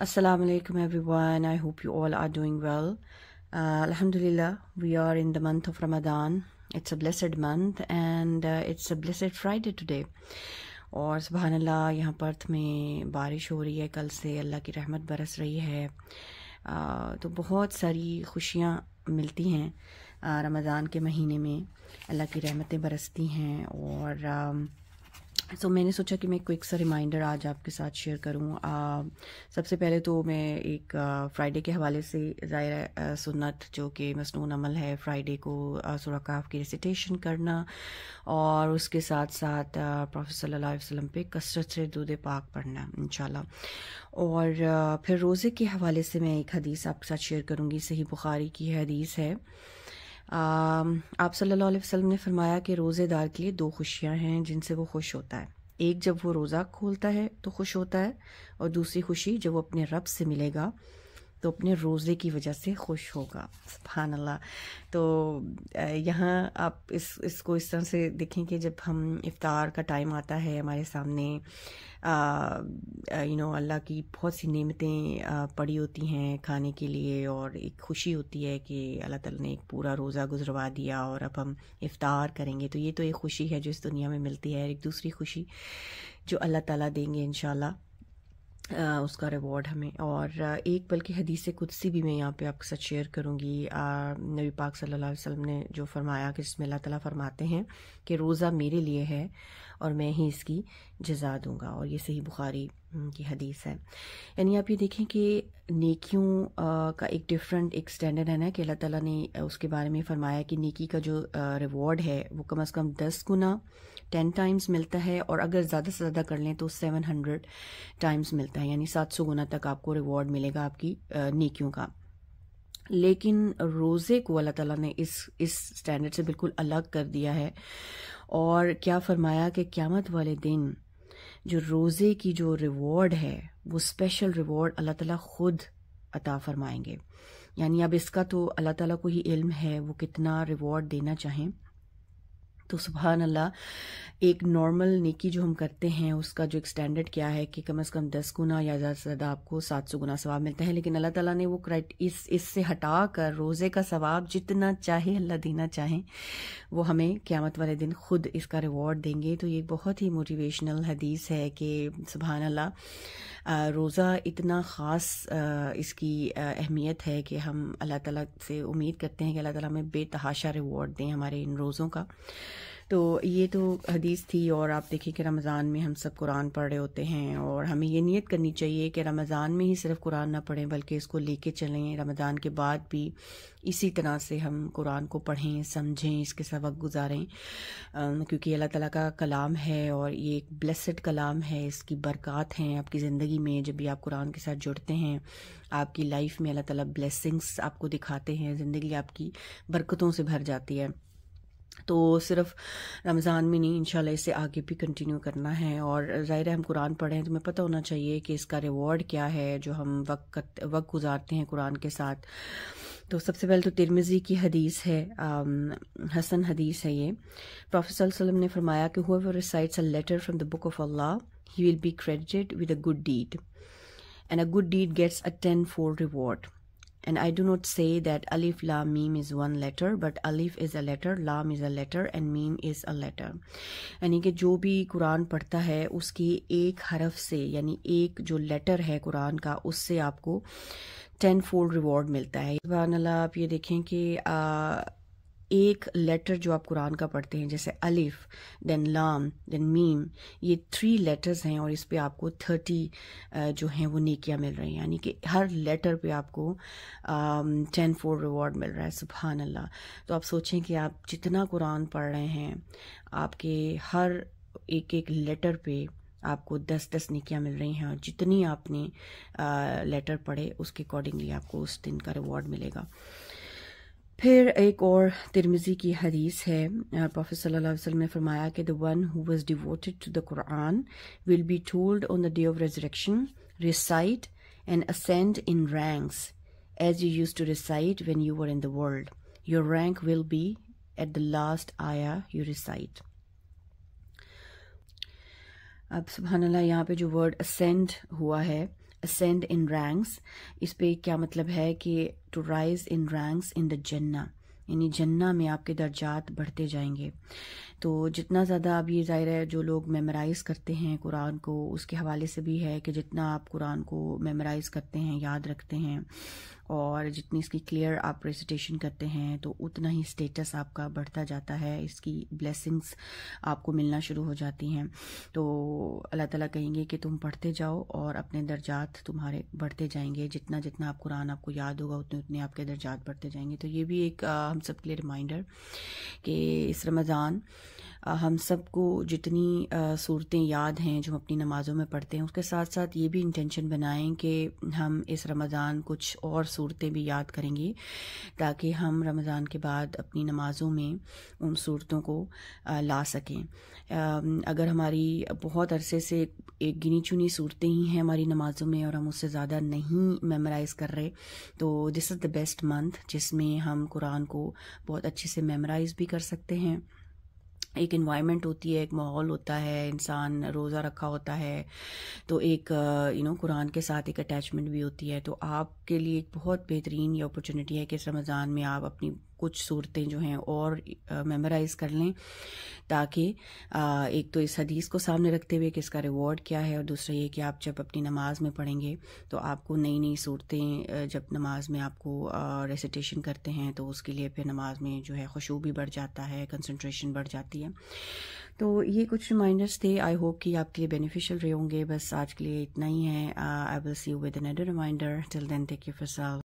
Assalamu alaikum everyone. I hope you all are doing well. Uh, Alhamdulillah, we are in the month of Ramadan. It's a blessed month and uh, it's a blessed Friday today. और सुबहान अल्लाह यहाँ Perth में बारिश हो रही है कल से अल्लाह की रहमत बरस रही है आ, तो बहुत सारी खुशियाँ मिलती हैं रमज़ान के महीने में अल्लाह की रहमतें बरसती हैं और आ, सो so, मैंने सोचा कि मैं क्विक सा रिमाइंडर आज आपके साथ शेयर करूं आ, सबसे पहले तो मैं एक फ्राइडे के हवाले से ज़ाहिर सुन्नत जो कि मसनून अमल है फ्राइडे को सुरकाफ की रेसिटेशन करना और उसके साथ साथ प्रोफेसर सल्लल्लाहु अलैहि वसल्लम पे कसरत से दूध पाक पढ़ना इंशाल्लाह और फिर रोज़े के हवाले से मैं एक हदीस आपके साथ शेयर करूँगी सही बुखारी की हदीस है Um, आप सल्लल्लाहु अलैहि वसल्लम ने फरमाया कि रोज़ेदार के लिए दो खुशियाँ हैं जिनसे वो खुश होता है एक जब वो रोज़ा खोलता है तो खुश होता है और दूसरी खुशी जब वो अपने रब से मिलेगा तो अपने रोज़े की वजह से खुश होगा सुबहान अल्लाह तो यहाँ आप इस इसको इस तरह से देखें कि जब हम इफ़ार का टाइम आता है हमारे सामने यू नो अल्लाह की बहुत सी नेमतें पड़ी होती हैं खाने के लिए और एक खुशी होती है कि अल्लाह ताला ने एक पूरा रोज़ा गुजरवा दिया और अब हम इफ़ार करेंगे तो ये तो एक खुशी है जो इस दुनिया में मिलती है एक दूसरी खुशी जो अल्लाह ताला देंगे इन उसका रिवॉर्ड हमें और एक बल्कि हदीस कुदसी भी मैं यहाँ पे आपके साथ शेयर करूँगी नबी पाक सल्लल्लाहु अलैहि वसल्लम ने जो फरमाया कि जिसमें अल्लाह ताला फरमाते हैं कि रोज़ा मेरे लिए है और मैं ही इसकी जजा दूंगा और ये सही बुखारी की हदीस है यानी आप ये देखें कि नेकियों का एक डिफरेंट एक स्टैंडर्ड है ना कि अल्लाह ताला ने उसके बारे में फरमाया कि नेकी का जो रिवॉर्ड है वो कम अज़ कम दस गुना टेन टाइम्स मिलता है और अगर ज़्यादा से ज़्यादा कर लें तो सेवन हंड्रेड टाइम्स मिलता है यानी सात सौ गुना तक आपको रिवॉर्ड मिलेगा आपकी नेकियों का लेकिन रोज़े को अल्लाह ताला ने इस इस स्टैंडर्ड से बिल्कुल अलग कर दिया है और क्या फरमाया कि क़्यामत वाले दिन जो रोज़े की जो रिवॉर्ड है वो स्पेशल रिवॉर्ड अल्लाह ताला खुद अता फरमाएंगे यानी अब इसका तो अल्लाह ताला को ही इल्म है वो कितना रिवॉर्ड देना चाहें तो सुबह अल्लाह एक नॉर्मल नेकी जो हम करते हैं उसका जो एक स्टैंडर्ड क्या है कि कम अज़ कम दस गुना या ज़्यादा से ज़्यादा आपको सात सौ गुना सवाब मिलता है लेकिन अल्लाह ताला ने वो क्राइट इस इससे हटा कर रोज़े का सवाब जितना चाहे अल्लाह देना चाहें वो हमें क़्यामत वाले दिन खुद इसका रिवॉर्ड देंगे तो ये बहुत ही मोटिवेशनल हदीस है कि सुबहान अल्लाह रोज़ा इतना ख़ास इसकी अहमियत है कि हम अल्लाह ताला से उम्मीद करते हैं कि अल्लाह ताला हमें बेतहाशा रिवॉर्ड दें हमारे इन रोज़ों का तो ये तो हदीस थी और आप देखिए कि रमज़ान में हम सब कुरान पढ़ रहे होते हैं और हमें ये नीयत करनी चाहिए कि रमज़ान में ही सिर्फ कुरान ना पढ़ें बल्कि इसको लेके चलें रमज़ान के बाद भी इसी तरह से हम कुरान को पढ़ें समझें इसके सबक़ वक्त गुजारें क्योंकि अल्लाह ताला का कलाम है और ये एक ब्लेसड कलाम है इसकी बरक़ात हैं आपकी ज़िंदगी में जब भी आप कुरान के साथ जुड़ते हैं आपकी लाइफ में अल्लाह ताला ब्लेसिंग्स आपको दिखाते हैं ज़िंदगी आपकी बरकतों से भर जाती है तो सिर्फ रमज़ान में नहीं इंशाल्लाह इसे आगे भी कंटिन्यू करना है और ज़ाहिर है हम कुरान पढ़ें तो हमें पता होना चाहिए कि इसका रिवॉर्ड क्या है जो हम वक्त वक्त गुजारते हैं कुरान के साथ तो सबसे पहले तो तिरमिज़ी की हदीस है आम, हसन हदीस है ये प्रोफेसर वसल्लम ने फरमाया कि who recites a letter from the book of Allah he will be credited with a good deed and a good deed gets a tenfold reward And I do not say that alif, lam mim is one letter, but alif is a letter, lam is a letter, and mim is a letter. yani ke jo bhi quran padhta hai uski ek harf se yani ek jo letter hai quran ka usse aapko tenfold reward मिलता है अल्लाह आप ये देखें कि आ, एक letter जो आप कुरान का पढ़ते हैं जैसे अलिफ देन लाम देन मीम ये थ्री लेटर्स हैं और इस पे आपको थर्टी जो हैं वो नेकियां मिल रही हैं यानी कि हर लेटर पे आपको टेन फोर रिवॉर्ड मिल रहा है सुबहान अल्लाह तो आप सोचें कि आप जितना कुरान पढ़ रहे हैं आपके हर एक एक लेटर पे आपको दस दस निकियाँ मिल रही हैं और जितनी आपने आ, लेटर पढ़े उसके अकॉर्डिंगली आपको उस दिन का रिवॉर्ड मिलेगा फिर एक और तिरमिजी की हदीस है प्रोफेसर सल्लल्लाहु अलैहि वसल्लम ने फरमाया कि the one who was devoted to the Quran will be told on the day of resurrection recite and ascend in ranks as you used to recite when you were in the world your rank will be at the last ayah you recite अब सुबहानल्ला यहाँ पे जो word ascend हुआ है ascend in ranks इस पे क्या मतलब है कि to rise in ranks in the Jannah यानी जन्ना में आपके दर्जात बढ़ते जाएंगे तो जितना ज़्यादा आप ये ज़ाहिर है जो लोग मेमोराइज़ करते हैं कुरान को उसके हवाले से भी है कि जितना आप कुरान को मेमोराइज़ करते हैं याद रखते हैं और जितनी इसकी क्लियर आप प्रेजेंटेशन करते हैं तो उतना ही स्टेटस आपका बढ़ता जाता है इसकी ब्लेसिंग्स आपको मिलना शुरू हो जाती हैं तो अल्लाह ताला कहेंगे कि तुम पढ़ते जाओ और अपने दर्जात तुम्हारे बढ़ते जाएंगे जितना जितना आप कुरान आपको याद होगा उतने उतने आपके दर्जात बढ़ते जाएंगे तो ये भी एक आ, हम सब के लिए रिमाइंडर कि इस रमज़ान हम सबको जितनी सूरतें याद हैं जो हम अपनी नमाज़ों में पढ़ते हैं उसके साथ साथ ये भी इंटेंशन बनाएं कि हम इस रमज़ान कुछ और सूरतें भी याद करेंगे ताकि हम रमज़ान के बाद अपनी नमाज़ों में उन सूरतों को ला सकें अगर हमारी बहुत अरसे से एक गिनी चुनी सूरतें ही हैं हमारी नमाज़ों में और हम उससे ज़्यादा नहीं मेमोराइज़ कर रहे तो this is the best month जिसमें हम कुरान को बहुत अच्छे से मेमोराइज़ भी कर सकते हैं एक इन्वायरमेंट होती है एक माहौल होता है इंसान रोज़ा रखा होता है तो एक यू uh, नो कुरान के साथ एक अटैचमेंट भी होती है तो आपके लिए एक बहुत बेहतरीन ये अपॉर्चुनिटी है कि इस रमज़ान में आप अपनी कुछ सूरतें जो हैं और मेमोराइज़ कर लें ताकि एक तो इस हदीस को सामने रखते हुए कि इसका रिवॉर्ड क्या है और दूसरा ये कि आप जब अपनी नमाज में पढ़ेंगे तो आपको नई नई सूरतें जब नमाज में आपको रेसिटेशन करते हैं तो उसके लिए फिर नमाज में जो है खुशबू भी बढ़ जाता है कंसनट्रेशन बढ़ जाती है तो ये कुछ रिमाइंडर्स थे आई होप कि आपके लिए बेनिफिशियल रहे होंगे बस आज के लिए इतना ही है I will see you with another reminder till then take you for self